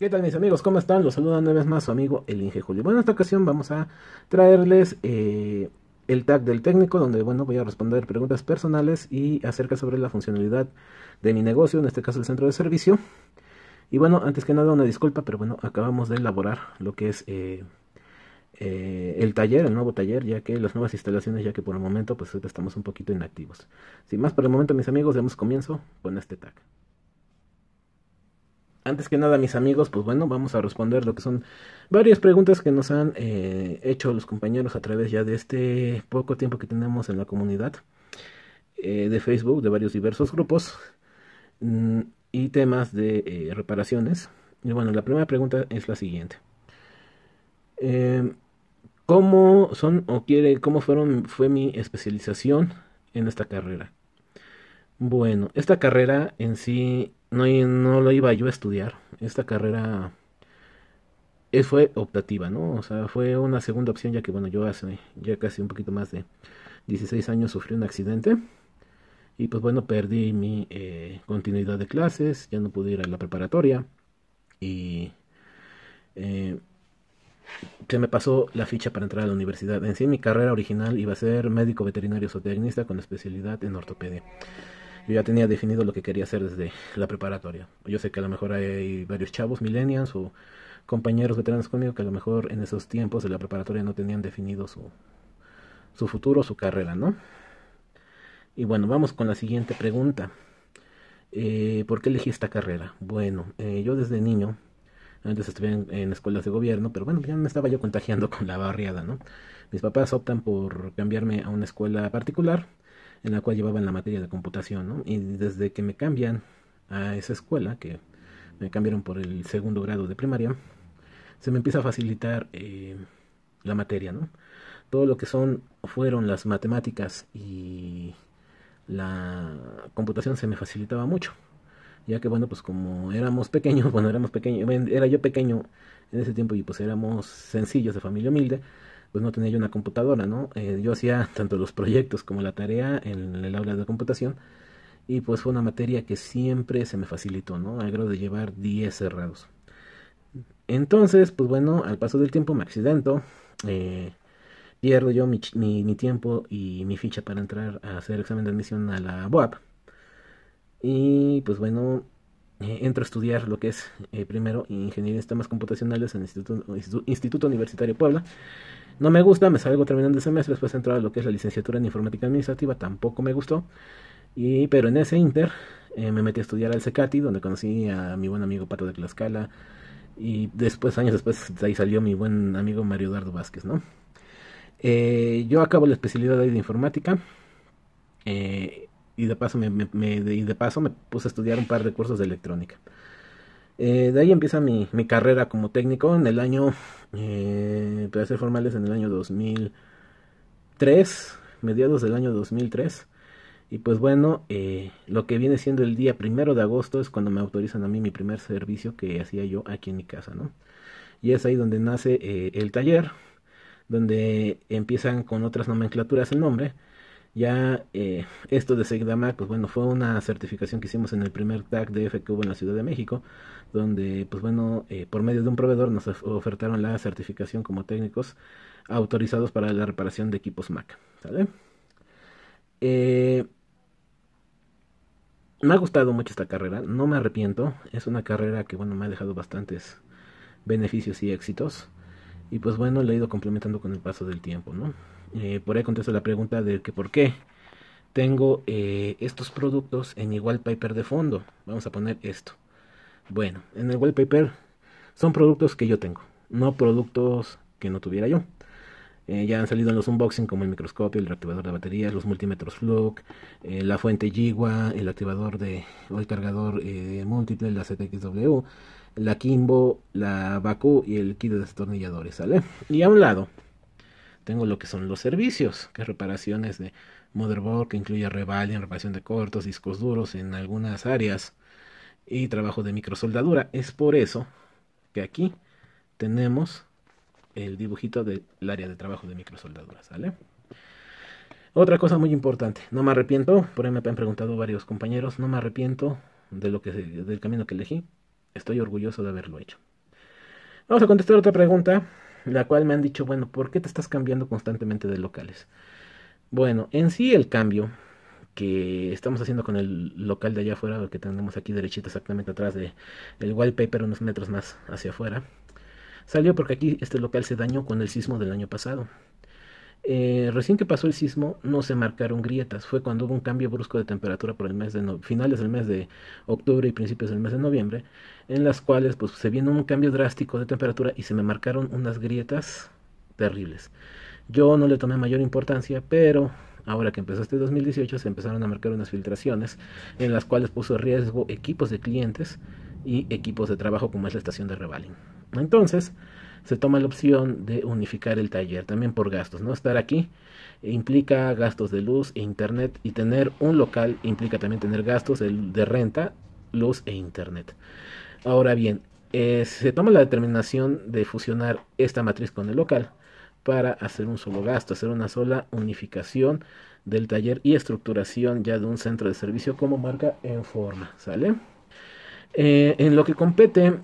¿Qué tal mis amigos? ¿Cómo están? Los saluda una vez más su amigo El Inge Julio. Bueno, en esta ocasión vamos a traerles eh, el tag del técnico, donde bueno voy a responder preguntas personales y acerca sobre la funcionalidad de mi negocio, en este caso el centro de servicio. Y bueno, antes que nada una disculpa, pero bueno, acabamos de elaborar lo que es eh, eh, el taller, el nuevo taller, ya que las nuevas instalaciones, ya que por el momento pues estamos un poquito inactivos. Sin más, por el momento mis amigos, damos comienzo con este tag antes que nada, mis amigos, pues bueno, vamos a responder lo que son varias preguntas que nos han eh, hecho los compañeros a través ya de este poco tiempo que tenemos en la comunidad eh, de Facebook, de varios diversos grupos mm, y temas de eh, reparaciones. Y bueno, la primera pregunta es la siguiente. Em, ¿Cómo son o quiere, cómo fueron, fue mi especialización en esta carrera? Bueno, esta carrera en sí no, no la iba yo a estudiar. Esta carrera fue optativa, ¿no? O sea, fue una segunda opción ya que, bueno, yo hace ya casi un poquito más de 16 años sufrí un accidente. Y pues bueno, perdí mi eh, continuidad de clases, ya no pude ir a la preparatoria. Y eh, se me pasó la ficha para entrar a la universidad. En sí, mi carrera original iba a ser médico veterinario zootecnista con especialidad en ortopedia yo ya tenía definido lo que quería hacer desde la preparatoria. Yo sé que a lo mejor hay varios chavos millennials o compañeros veteranos conmigo que a lo mejor en esos tiempos de la preparatoria no tenían definido su, su futuro, su carrera, ¿no? Y bueno, vamos con la siguiente pregunta. Eh, ¿Por qué elegí esta carrera? Bueno, eh, yo desde niño, antes estuve en, en, escuelas de gobierno, pero bueno, ya me estaba yo contagiando con la barriada, ¿no? Mis papás optan por cambiarme a una escuela particular en la cual llevaban la materia de computación, ¿no? Y desde que me cambian a esa escuela, que me cambiaron por el segundo grado de primaria, se me empieza a facilitar eh, la materia, ¿no? Todo lo que son, fueron las matemáticas y la computación se me facilitaba mucho, ya que bueno, pues como éramos pequeños, bueno, éramos pequeños, era yo pequeño en ese tiempo y pues éramos sencillos de familia humilde, pues no tenía yo una computadora, ¿no? Eh, yo hacía tanto los proyectos como la tarea en el aula de computación y pues fue una materia que siempre se me facilitó, ¿no? Al grado de llevar 10 cerrados. Entonces, pues bueno, al paso del tiempo me accidento, eh, pierdo yo mi, mi, tiempo y mi ficha para entrar a hacer examen de admisión a la BOAP. Y pues bueno, eh, entro a estudiar lo que es primero Ingeniería de Sistemas Computacionales en el Instituto Universitario Puebla no me gusta, me salgo terminando el semestre, después entro a lo que es la licenciatura en informática administrativa, tampoco me gustó. Y, pero en ese inter eh, me metí a estudiar al CECATI, donde conocí a mi buen amigo Pato de Tlaxcala. Y después, años después, de ahí salió mi buen amigo Mario Eduardo Vázquez, ¿no? Eh, yo acabo la especialidad de informática. Eh, y de paso me, y de paso me puse a estudiar un par de cursos de electrónica. Eh, de ahí empieza mi, mi, carrera como técnico. En el año, eh, para ser formales, en el año 2003, mediados del año 2003. Y pues bueno, eh, lo que viene siendo el día primero de agosto es cuando me autorizan a mí mi primer servicio que hacía yo aquí en mi casa, ¿no? Y es ahí donde nace el taller, donde empiezan con otras nomenclaturas el nombre ya eh, esto de Mac, pues bueno, fue una certificación que hicimos en el primer TAG de que hubo en la Ciudad de México, donde pues bueno, eh, por medio de un proveedor nos ofertaron la certificación como técnicos autorizados para la reparación de equipos Mac. ¿Sale? Eh, me ha gustado mucho esta carrera, no me arrepiento, es una carrera que bueno, me ha dejado bastantes beneficios y éxitos, y pues bueno, la he ido complementando con el paso del tiempo, ¿no? Eh, por ahí contesto la pregunta de que por qué tengo eh, estos productos en igual paper de fondo. Vamos a poner esto. Bueno, en el wallpaper son productos que yo tengo, no productos que no tuviera yo. Eh, ya han salido en los unboxing como el microscopio, el reactivador de baterías, los multímetros Fluke, la fuente jiwa el activador de o el cargador eh, múltiple, la ZXW, la Kimbo, la Baku y el kit de destornilladores, ¿sale? Y a un lado tengo lo que son los servicios, que reparaciones de motherboard, que incluye revaling, reparación de cortos, discos duros en algunas áreas y trabajo de microsoldadura. Es por eso que aquí tenemos el dibujito del área de trabajo de microsoldadura, ¿sale? Otra cosa muy importante, no me arrepiento, por ahí me han preguntado varios compañeros, no me arrepiento de lo que, del camino que elegí, estoy orgulloso de haberlo hecho. Vamos a contestar otra pregunta la cual me han dicho, bueno, ¿por qué te estás cambiando constantemente de locales? Bueno, en sí el cambio que estamos haciendo con el local de allá afuera, que tenemos aquí derechito exactamente atrás de el wallpaper, unos metros más hacia afuera, salió porque aquí este local se dañó con el sismo del año pasado. Eh, recién que pasó el sismo no se marcaron grietas, fue cuando hubo un cambio brusco de temperatura por el mes de finales del mes de octubre y principios del mes de noviembre, en las cuales pues se vino un cambio drástico de temperatura y se me marcaron unas grietas terribles. Yo no le tomé mayor importancia, pero ahora que empezó este 2018 se empezaron a marcar unas filtraciones en las cuales puso riesgo equipos de clientes y equipos de trabajo como es la estación de revaling. Entonces, se toma la opción de unificar el taller, también por gastos, ¿no? Estar aquí implica gastos de luz e internet y tener un local implica también tener gastos de renta, luz e internet. Ahora bien, eh, se toma la determinación de fusionar esta matriz con el local para hacer un solo gasto, hacer una sola unificación del taller y estructuración ya de un centro de servicio como marca en forma, ¿sale? Eh, en lo que compete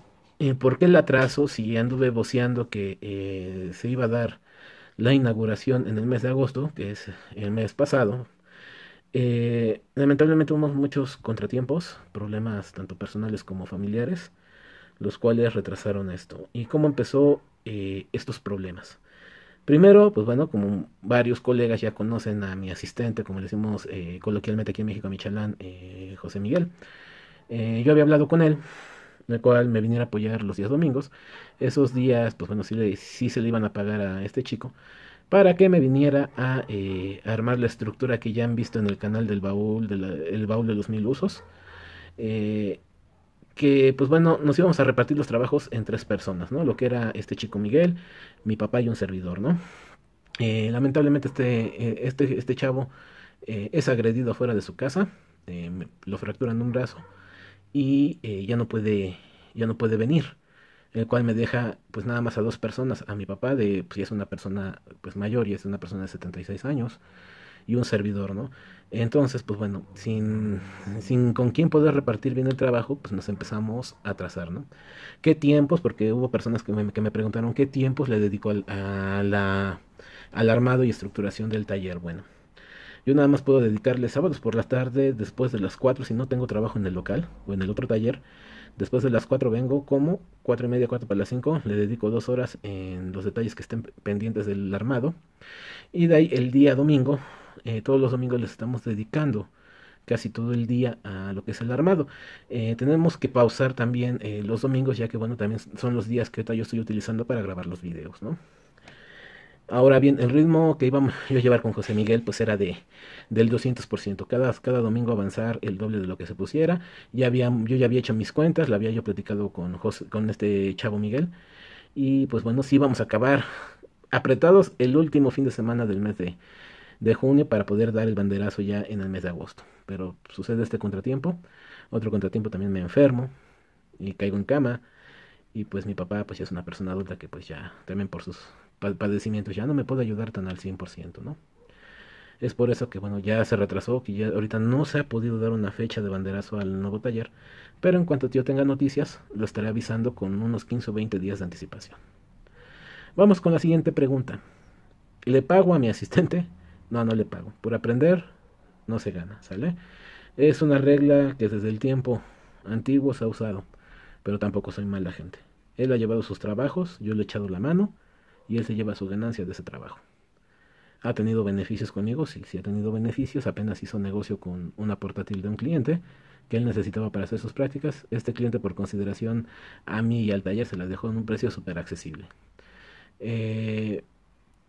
por qué el atraso si anduve voceando que eh, se iba a dar la inauguración en el mes de agosto, que es el mes pasado? Eh, lamentablemente hubo muchos contratiempos, problemas tanto personales como familiares, los cuales retrasaron esto. ¿Y cómo empezó eh, estos problemas? Primero, pues bueno, como varios colegas ya conocen a mi asistente, como le decimos coloquialmente aquí en México, Michalán eh, José Miguel. yo había hablado con él en el cual me viniera a apoyar los días domingos. Esos días, pues bueno, sí, se le iban a pagar a este chico para que me viniera a eh, armar la estructura que ya han visto en el canal del baúl, de el baúl de los mil usos. Eh, que pues bueno, nos íbamos a repartir los trabajos en tres personas, ¿no? Lo que era este chico Miguel, mi papá y un servidor, ¿no? Eh, lamentablemente este, este, este chavo es agredido afuera de su casa, lo fracturan un brazo y eh, ya no puede ya no puede venir el cual me deja pues nada más a dos personas a mi papá de pues ya es una persona pues mayor y es una persona de 76 años y un servidor no entonces pues bueno sin sin con quién poder repartir bien el trabajo pues nos empezamos a trazar no qué tiempos porque hubo personas que me, que me preguntaron qué tiempos le dedico al, a la al armado y estructuración del taller bueno yo nada más puedo dedicarle sábados por la tarde, después de las 4, si no tengo trabajo en el local o en el otro taller. Después de las 4 vengo, como 4 y media, 4 para las 5, le dedico dos horas en los detalles que estén pendientes del armado. Y de ahí el día domingo, eh, todos los domingos les estamos dedicando casi todo el día a lo que es el armado. Eh, tenemos que pausar también eh, los domingos, ya que bueno, también son los días que yo estoy utilizando para grabar los videos, ¿no? Ahora bien, el ritmo que íbamos yo a llevar con José Miguel pues era de del 200%, cada, cada domingo avanzar el doble de lo que se pusiera. Ya había yo ya había hecho mis cuentas, la había yo platicado con con este chavo Miguel y pues bueno, sí vamos a acabar apretados el último fin de semana del mes de de junio para poder dar el banderazo ya en el mes de agosto. Pero sucede este contratiempo, otro contratiempo también me enfermo y caigo en cama y pues mi papá pues ya es una persona adulta que pues ya también por sus padecimientos, ya no me puede ayudar tan al 100%, ¿no? Es por eso que, bueno, ya se retrasó, que ya ahorita no se ha podido dar una fecha de banderazo al nuevo taller, pero en cuanto yo tenga noticias, lo estaré avisando con unos 15 o 20 días de anticipación. Vamos con la siguiente pregunta. ¿Le pago a mi asistente? No, no le pago. Por aprender, no se gana, ¿sale? Es una regla que desde el tiempo antiguo se ha usado, pero tampoco soy mala gente. Él ha llevado sus trabajos, yo le he echado la mano, y él se lleva su ganancia de ese trabajo. ¿Ha tenido beneficios conmigo? Sí, sí ha tenido beneficios. Apenas hizo negocio con una portátil de un cliente que él necesitaba para hacer sus prácticas. Este cliente por consideración a mí y al taller se las dejó en un precio súper accesible. Eh,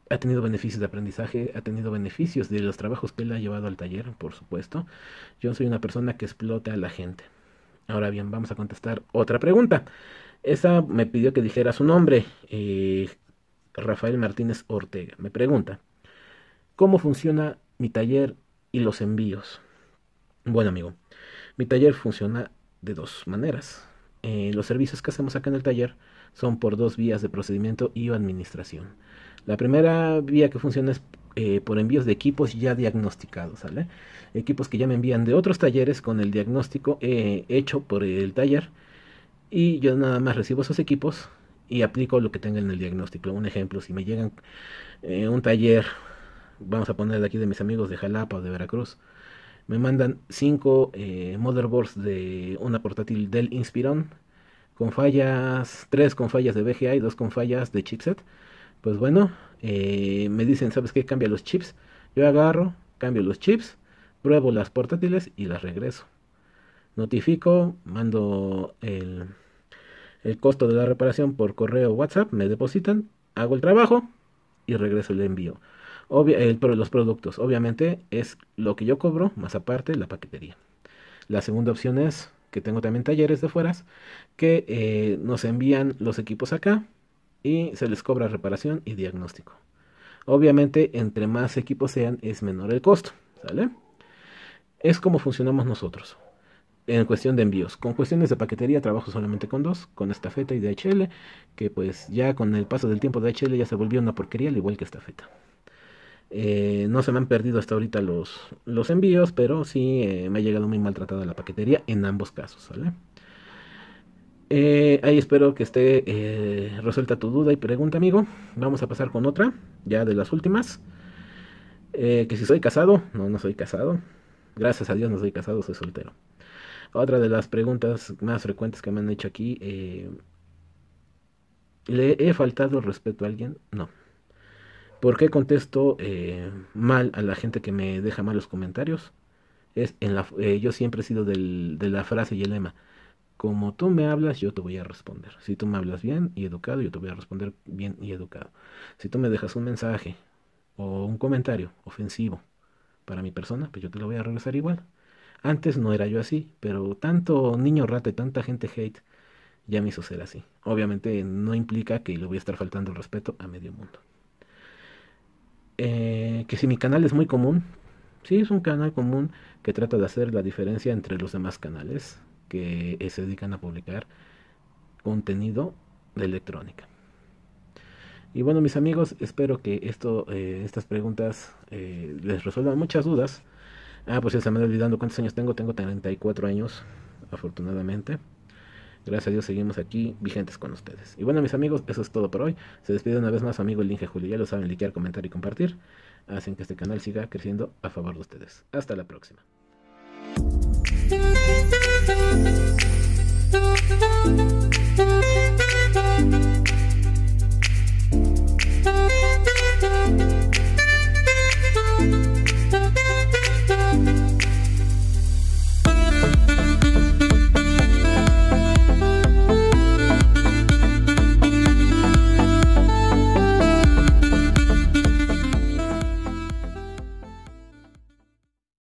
ha tenido beneficios de aprendizaje, ha tenido beneficios de los trabajos que él ha llevado al taller, por supuesto. Yo soy una persona que explota a la gente. Ahora bien, vamos a contestar otra pregunta. Esa me pidió que dijera su nombre. Eh, Rafael Martínez Ortega. Me pregunta, ¿cómo funciona mi taller y los envíos? Bueno, amigo, mi taller funciona de dos maneras. Eh, los servicios que hacemos acá en el taller son por dos vías de procedimiento y administración. La primera vía que funciona es eh, por envíos de equipos ya diagnosticados, Equipos que ya me envían de otros talleres con el diagnóstico eh, hecho por el taller y yo nada más recibo esos equipos, y aplico lo que tenga en el diagnóstico. Un ejemplo, si me llegan eh, un taller, vamos a poner aquí de mis amigos de Jalapa o de Veracruz, me mandan 5 eh, motherboards de una portátil del Inspiron con fallas, 3 con fallas de VGA y 2 con fallas de chipset. Pues bueno, eh, me dicen, ¿sabes qué? Cambia los chips. Yo agarro, cambio los chips, pruebo las portátiles y las regreso. Notifico, mando el el costo de la reparación por correo o WhatsApp, me depositan, hago el trabajo y regreso el envío. los productos, obviamente, es lo que yo cobro, más aparte la paquetería. La segunda opción es que tengo también talleres de fueras que eh, nos envían los equipos acá y se les cobra reparación y diagnóstico. Obviamente, entre más equipos sean, es menor el costo. Es como funcionamos nosotros en cuestión de envíos. Con cuestiones de paquetería trabajo solamente con dos, con Estafeta y DHL, que pues ya con el paso del tiempo DHL ya se volvió una porquería, al igual que Estafeta. Eh, no se me han perdido hasta ahorita los, los envíos, pero sí eh, me ha llegado muy maltratada la paquetería en ambos casos, eh, ahí espero que esté resuelta tu duda y pregunta, amigo. Vamos a pasar con otra, ya de las últimas. que si soy casado, no, no soy casado. Gracias a Dios no soy casado, soy soltero. Otra de las preguntas más frecuentes que me han hecho aquí, eh, ¿le he faltado respeto a alguien? No. ¿Por qué contesto eh, mal a la gente que me deja malos comentarios? Es en la, eh, yo siempre he sido de la frase y el lema. Como tú me hablas, yo te voy a responder. Si tú me hablas bien y educado, yo te voy a responder bien y educado. Si tú me dejas un mensaje o un comentario ofensivo para mi persona, pues yo te lo voy a regresar igual. Antes no era yo así, pero tanto niño rato y tanta gente hate ya me hizo ser así. Obviamente no implica que le voy a estar faltando el respeto a medio mundo. Eh, que si mi canal es muy común, sí es un canal común que trata de hacer la diferencia entre los demás canales que se dedican a publicar contenido de electrónica. Y bueno, mis amigos, espero que esto, eh, estas preguntas eh, les resuelvan muchas dudas. Ah, pues ya se me olvidando cuántos años tengo. Tengo 34 años, afortunadamente. Gracias a Dios seguimos aquí vigentes con ustedes. Y bueno, mis amigos, eso es todo por hoy. Se despide una vez más amigo el Inge Julio. Ya lo saben, likear, comentar y compartir. Hacen que este canal siga creciendo a favor de ustedes. Hasta la próxima.